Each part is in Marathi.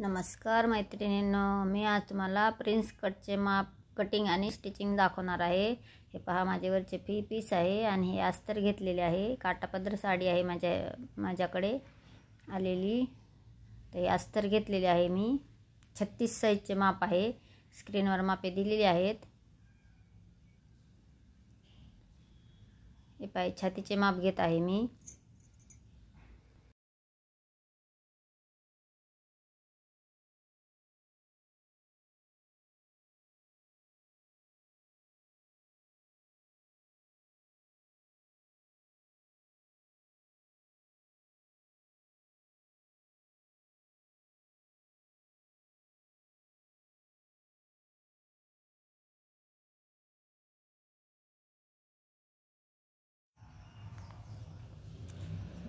नमस्कार मैत्रिणींनो मी आज तुम्हाला प्रिन्स कटचे माप कटिंग आणि स्टिचिंग दाखवणार आहे हे पहा माझ्यावरचे फी पीस आहे आणि हे अस्तर घेतलेले आहे काटापद्र साडी आहे माझ्या माझ्याकडे आलेली तर हे अस्तर घेतलेले आहे मी छत्तीस साईजचे माप आहे स्क्रीनवर मापे दिलेली आहेत हे पाय छातीचे माप घेत आहे मी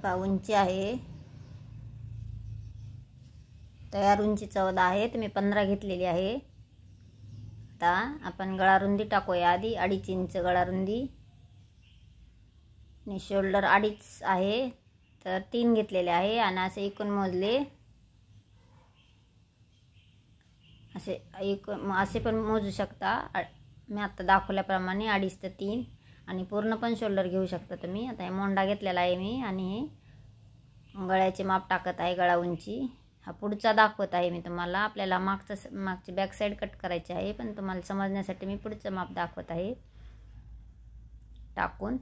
उंची आहे तयार उंची चौदा आहे तर मी पंधरा घेतलेली आहे आता आपण गळारुंदी टाकूया आधी अडीच इंच गळारुंदी आणि शोल्डर अडीच आहे तर तीन घेतलेले आहे आणि असे एकूण मोजले असे एक असे पण मोजू शकता मी आत्ता दाखवल्याप्रमाणे अडीच ते तीन आणि पूर्ण पण शोल्डर घेऊ शकता तुम्ही आता हे मोंडा घेतलेला आहे मी आणि हे गळ्याचे माप टाकत आहे गळा उंची हा पुढचा दाखवत आहे मी तुम्हाला आपल्याला मागचं मागची बॅक साईड कट करायची आहे पण तुम्हाला समजण्यासाठी मी पुढचं माप दाखवत आहे टाकून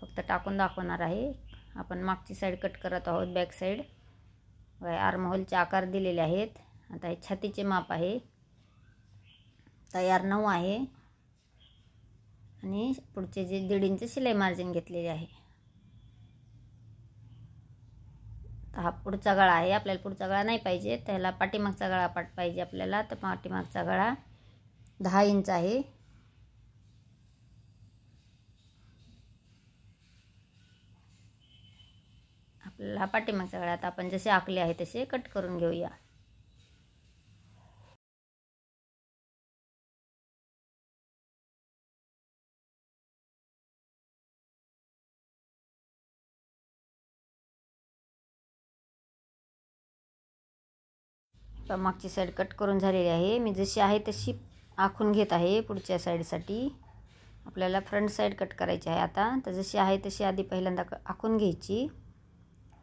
फक्त टाकून दाखवणार आहे आपण मागची साईड कट करत आहोत बॅक साईड आर्महोलचे आकार दिलेले आहेत आता हे छातीचे माप आहे तयार नऊ आहे आणि पुढचे जे दीड इंच शिलाई मार्जिन घेतलेले आहे हा पुढचा गळा आहे आपल्याला पुढचा गळा नाही पाहिजे त्याला पाठीमागचा गळा पाठ पाहिजे आपल्याला तर पाठीमागचा गळा दहा इंच आहे आपल्याला हा पाठीमागचा गळा आता आपण जसे आखले आहे तसे कट करून घेऊया मागची साईड कट करून झालेली आहे मी जशी आहे तशी आखून घेत आहे पुढच्या साईडसाठी आपल्याला फ्रंट साईड कट करायची आहे आता तर जशी आहे तशी आधी पहिल्यांदा आखून घ्यायची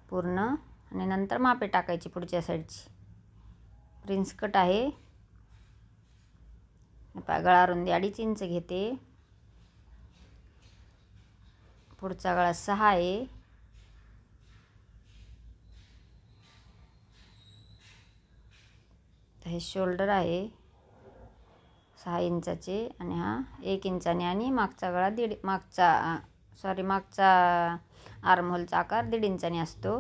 पूर्ण आणि नंतर मापे टाकायची पुढच्या साईडची प्रिन्स कट आहे गळा रुंदी अडीच इंच घेते पुढचा गळा सहा आहे हे शोल्डर आहे सहा इंचाचे आणि हा एक इंचाने आणि मागचा गळा दीड मागचा सॉरी मागचा आर्महोलचा आकार दीड इंचाने असतो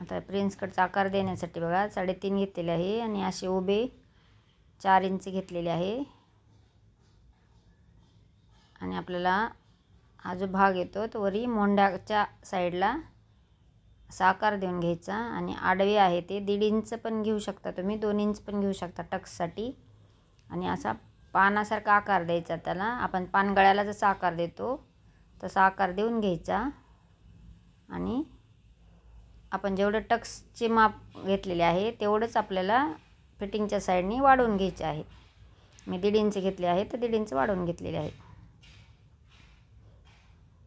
आता प्रिन्स आकार देण्यासाठी बघा साडेतीन घेतलेले आहे आणि असे उभे चार इंच घेतलेले आहे आणि आपल्याला हा जो भाग येतो तो वरी मोंड्याच्या साईडला असा आकार देऊन घ्यायचा आणि आडवे आहे ते दीड इंच पण घेऊ शकता तुम्ही दोन इंच पण घेऊ शकता टक्ससाठी आणि असा पानासारखा आकार द्यायचा त्याला आपण पानगळ्याला जसा आकार देतो तसा आकार देऊन घ्यायचा आणि आपण जेवढं टक्सचे माप घेतलेले आहे तेवढंच आपल्याला फिटिंगच्या साईडने वाढवून घ्यायचे आहे मी दीड इंच घेतले आहे तर दीड इंच वाढवून घेतलेले आहे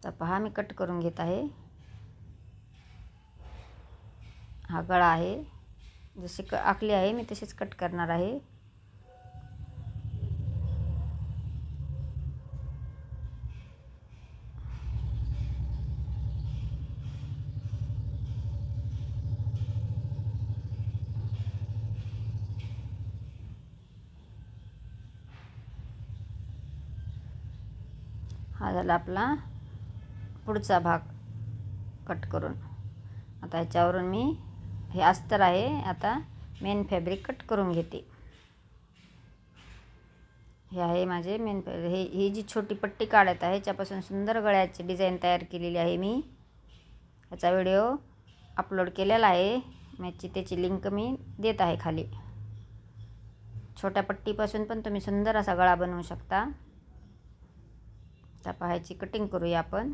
तर पहा मी कट करून घेत आहे हा गळा आहे जशी क आखली आहे मी तशीच कट करणार आहे हा झाला आपला पुढचा भाग कट करून आता ह्याच्यावरून मी हे अस्तर आहे आता मेन फॅब्रिक कट करून घेते हे आहे माझे मेन हे ही जी छोटी पट्टी काढत आहे ह्याच्यापासून सुंदर गळ्याची डिझाईन तयार केलेली आहे मी ह्याचा व्हिडिओ अपलोड केलेला आहे मॅची त्याची लिंक मी देत आहे खाली छोट्या पट्टीपासून पण तुम्ही सुंदर असा गळा बनवू शकता आता पाहायची कटिंग करूया आपण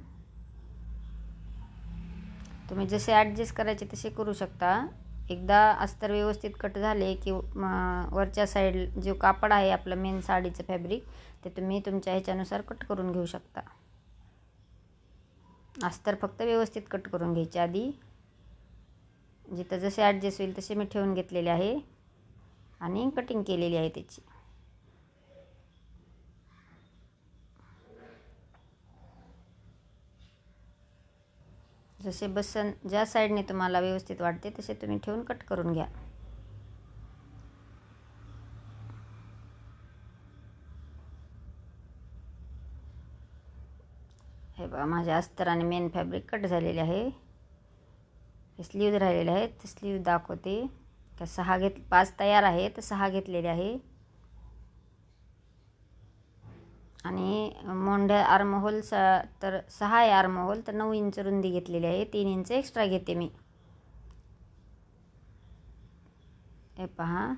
तुम्ही जसे ॲडजस्ट करायचे तसे करू शकता एकदा अस्तर व्यवस्थित कट झाले की वरच्या साईड जो कापड आहे आपलं मेन साडीचं फॅब्रिक ते तुम्ही तुमच्या ह्याच्यानुसार कट करून घेऊ शकता अस्तर फक्त व्यवस्थित कट करून घ्यायच्या आधी जिथं जसे ॲडजस्ट होईल तसे मी ठेवून घेतलेले आहे आणि कटिंग केलेली आहे त्याची जसे बसन ज्या साईडने तुम्हाला व्यवस्थित वाटते तसे तुम्ही ठेवून कट करून घ्या हे बघा माझ्या अस्तराने मेन फॅब्रिक कट झालेले आहे स्लीव्ज राहिलेले आहेत स्लीव दाखवते का सहा घेत पाच तयार आहे तर सहा घेतलेले आहे आणि मोंढ्या आर्महोल स तर सहा आहे आर्महोल तर नऊ इंच रुंदी घेतलेली आहे तीन इंच एक्स्ट्रा घेते मी हे पहा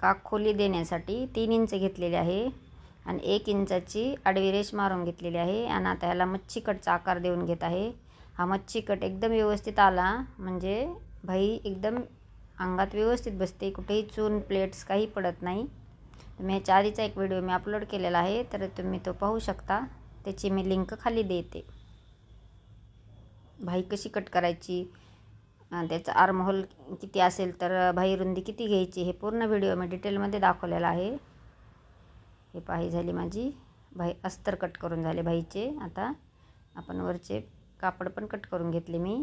काक खोली देण्यासाठी तीन इंच घेतलेली आहे आणि एक इंचाची आडवी रेष मारून घेतलेली आहे आणि आता ह्याला मच्छीकटचा आकार देऊन घेत आहे हा मच्छीकट एकदम व्यवस्थित आला म्हणजे भाई एकदम अंगात व्यवस्थित बसते कुठेही चून प्लेट्स काही पडत नाही मी ह्याच्या आधीचा एक व्हिडिओ मी अपलोड केलेला आहे तर तुम्ही तो पाहू शकता त्याची मी लिंक खाली देते भाई कशी कट करायची त्याचा आर्महोल किती असेल तर भाई रुंदी किती घ्यायची हे पूर्ण व्हिडिओ मी डिटेलमध्ये दाखवलेला आहे हे पाही झाली माझी भाई अस्तर कट करून झाले भाईचे आता आपण वरचे कापड पण कट करून घेतले मी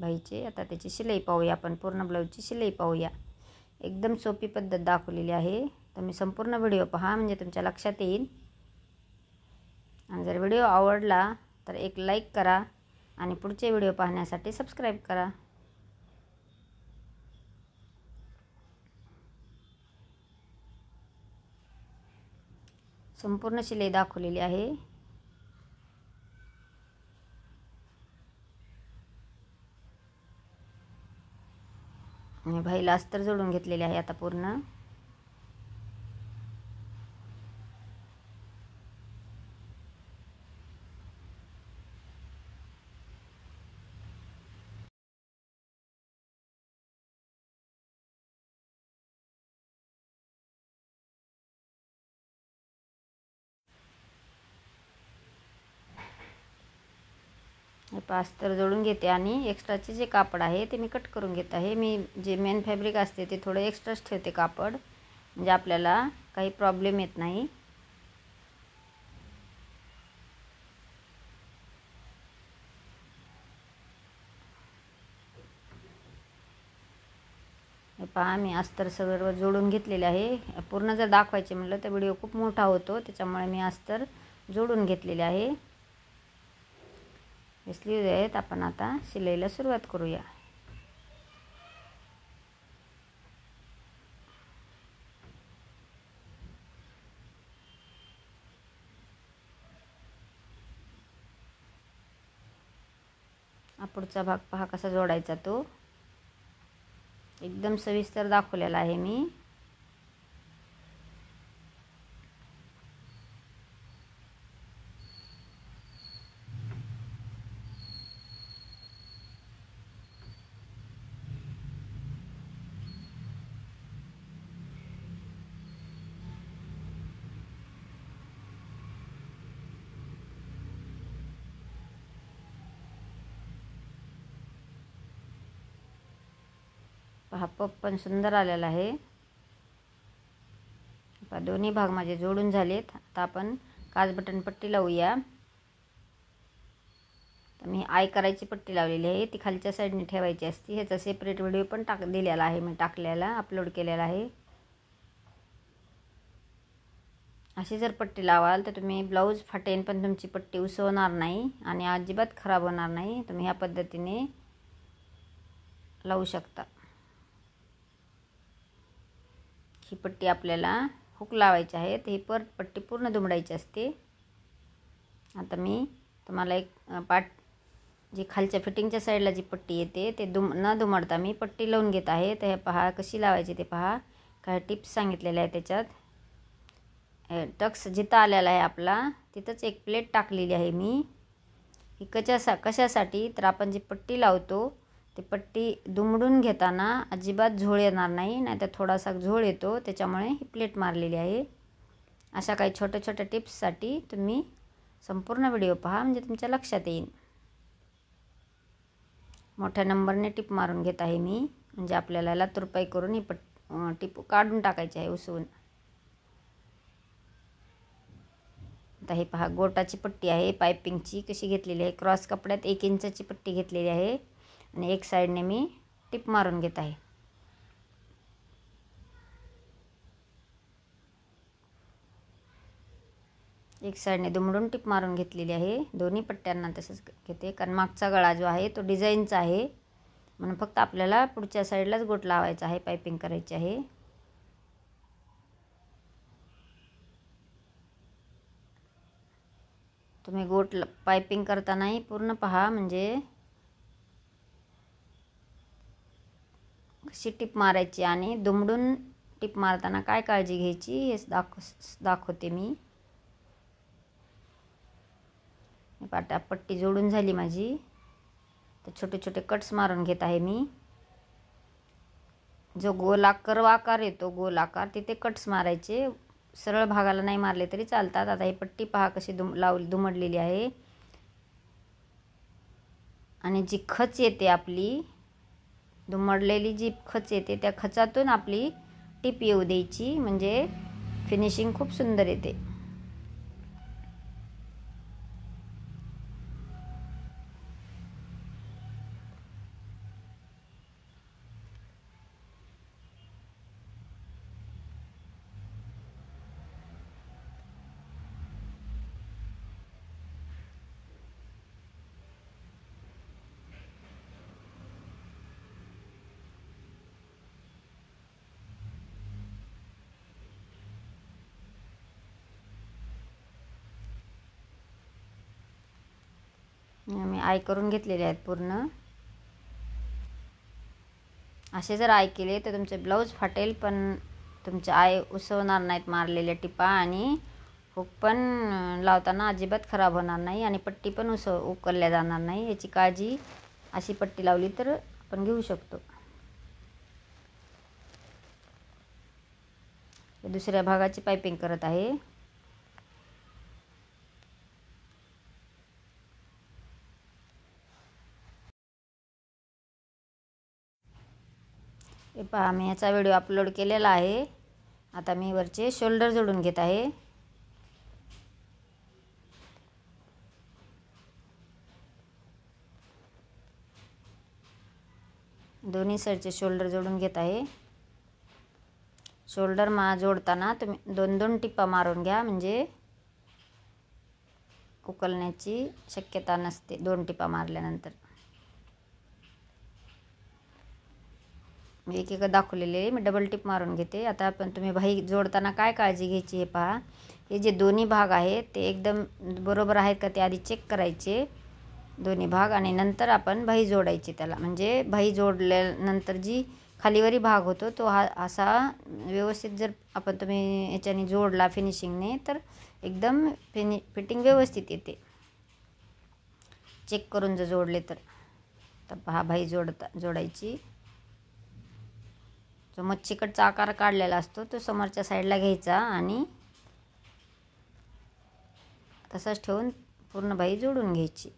भाईचे आता त्याची शिलाई पाहूया आपण पूर्ण ब्लाऊजची शिलाई पाहूया एकदम सोपी पद्धत दाखवलेली आहे तुम्ही संपूर्ण व्हिडिओ पहा म्हणजे तुमच्या लक्षात येईल आणि जर व्हिडिओ आवडला तर एक लाईक करा आणि पुढचे व्हिडिओ पाहण्यासाठी सबस्क्राईब करा संपूर्ण शिलाई दाखवलेली आहे आणि भाईला अस्तर जोडून घेतलेले आहे आता पूर्ण पाच तर जोडून घेते आणि एक्स्ट्राचे जे कापड आहे ते मी कट करून घेत आहे मी जे मेन फॅब्रिक असते ते थोडं एक्स्ट्राच ठेवते कापड म्हणजे आपल्याला काही प्रॉब्लेम येत नाही पहा मी अस्तर सर्व जोडून घेतलेले आहे पूर्ण जर दाखवायचे म्हटलं तर व्हिडिओ खूप मोठा होतो त्याच्यामुळे मी अस्तर जोडून घेतलेले आहे इसलिए आहेत आपण आता शिलाईला सुरुवात करूया पुढचा भाग पहा कसा जोडायचा तो एकदम सविस्तर दाखवलेला आहे मी हा पप पण सुंदर आलेला आहे दोन्ही भाग माझे जोडून झालेत आता आपण काच बटन पट्टी लावूया तर मी आय करायची पट्टी लावलेली आहे ती खालच्या साईडने ठेवायची असती ह्याचा सेपरेट व्हिडिओ पण टाक दिलेला आहे मी टाकलेला अपलोड केलेला आहे अशी जर पट्टी लावाल तर तुम्ही ब्लाऊज फाटेन पण तुमची पट्टी उसवणार नाही आणि अजिबात खराब होणार नाही तुम्ही ह्या पद्धतीने लावू शकता ही पट्टी आपल्याला हुक लावायची आहे तर ही पर पट्टी पूर्ण दुमडायची असते आता मी तुम्हाला एक पाट जी खालच्या फिटिंगच्या साईडला जी पट्टी येते ते दुम न दुमडता मी पट्टी लावून घेत आहे तर हे पहा कशी लावायची ते पहा काही टिप्स सांगितलेल्या आहे त्याच्यात टक्स जिथं आलेला आहे आपला तिथंच एक प्लेट टाकलेली आहे मी ही कशासा कशासाठी तर आपण जी पट्टी लावतो ती पट्टी दुमडून घेताना अजिबात झोळ येणार नाही नाहीतर थोडासा झोळ येतो त्याच्यामुळे ही प्लेट मारलेली आहे अशा काही छोट्या छोट्या टिप्ससाठी तुम्ही संपूर्ण व्हिडिओ पहा म्हणजे तुमच्या लक्षात येईल मोठ्या नंबरने टिप मारून घेत आहे मी म्हणजे आपल्याला लातुरपाई करून ही पट टिप काढून टाकायची आहे उसवून आता हे पहा गोटाची पट्टी आहे पायपिंगची कशी घेतलेली आहे क्रॉस कपड्यात एक इंचाची पट्टी घेतलेली आहे आणि एक साईडने मी टिप मारून घेत आहे एक साईडने दुमडून टिप मारून घेतलेली आहे दोन्ही पट्ट्यांना तसंच घेते कारण मागचा गळा जो आहे तो डिझाईनचा आहे म्हणून फक्त आपल्याला पुढच्या साईडलाच गोट लावायचा आहे पायपिंग करायची आहे तुम्ही गोट पायपिंग करतानाही पूर्ण पहा म्हणजे कशी टिप मारायची आणि दुमडून टिप मारताना काय काळजी घ्यायची हे दाखव दाखवते मी पाट्या पट्टी जोडून झाली माझी तर छोटे छोटे कट्स मारून घेत आहे मी जो गोलाकार आकार येतो गोलाकार तिथे कट्स मारायचे सरळ भागाला नाही मारले तरी चालतात आता ही पट्टी पहा कशी दुम लावली दुमडलेली आहे आणि जी खच येते आपली दुमडलेली जी खच येते त्या खचातून आपली टीप येऊ द्यायची म्हणजे फिनिशिंग खूप सुंदर येते मी आय करून घेतलेले आहेत पूर्ण असे जर आय केले तर तुमचे ब्लाऊज फाटेल पण तुमचे आय उसवणार नाहीत मारलेल्या टिपा आणि हुक पण लावताना अजिबात खराब होणार नाही आणि पट्टी पण उसव उकलल्या जाणार नाही याची काळजी अशी पट्टी लावली तर आपण घेऊ शकतो दुसऱ्या भागाची पायपिंग करत आहे हे पहा मी ह्याचा व्हिडिओ अपलोड केलेला आहे आता मी वरचे शोल्डर जोडून घेत आहे दोन्ही साईडचे शोल्डर जोडून घेत आहे शोल्डर मा जोडताना तुम्ही दोन दोन टिप्पा मारून घ्या म्हणजे उकलण्याची शक्यता नसते दोन टिप्पा मारल्यानंतर एक एक दाखवलेले मी डबल टिप मारून घेते आता आपण तुम्ही भाई जोडताना काय काळजी घ्यायची हे पहा हे जे दोन्ही भाग आहेत ते एकदम बरोबर आहेत का ते आधी चेक करायचे दोन्ही भाग आणि नंतर आपण भाई जोडायचे त्याला म्हणजे भाई जोडल्यानंतर जी खालीवरी भाग होतो तो हा असा व्यवस्थित जर आपण तुम्ही याच्याने जोडला फिनिशिंगने तर एकदम फिनि फिटिंग व्यवस्थित येते चेक करून जर जोडले तर पहा भाई जोडता जोडायची जो मच्छीकडचा आकार काढलेला असतो तो समोरच्या साईडला घ्यायचा आणि तसंच ठेवून पूर्ण बाई जोडून घ्यायची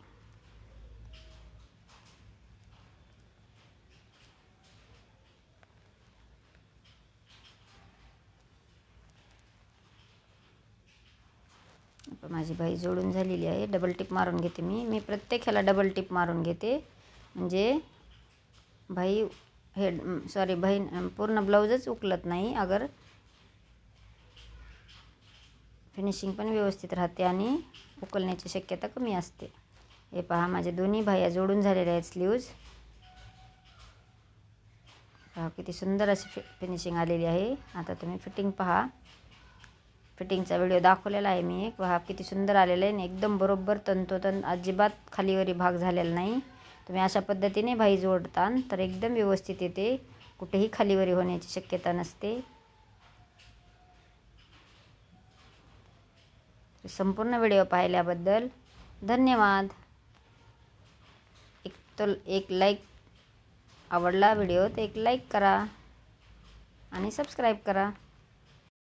माझी बाई जोडून झालेली आहे डबल टिप मारून घेते मी मी प्रत्येक ह्याला डबल टिप मारून घेते म्हणजे बाई हेड सॉरी बहीण पूर्ण ब्लाऊजच उकलत नाही अगर फिनिशिंग पण व्यवस्थित राहते आणि उकलण्याची शक्यता कमी असते हे पहा माझे दोन्ही भाया जोडून झालेले आहेत स्लीव्ज पहा किती सुंदर अशी फि फिनिशिंग आलेली आहे आता तुम्ही फिटिंग पहा फिटिंगचा व्हिडिओ दाखवलेला आहे मी एक पहा किती सुंदर आलेला आहे आणि एकदम बरोबर तंतोतंत अजिबात खालीवरी भाग झालेला नाही तुम्ही अशा पद्धतीने भाई जोडतान तर एकदम व्यवस्थित येते कुठेही खालीवरी होण्याची शक्यता नसते संपूर्ण व्हिडिओ पाहिल्याबद्दल धन्यवाद एक तो एक लाईक आवडला व्हिडिओ तर एक लाईक करा आणि सबस्क्राईब करा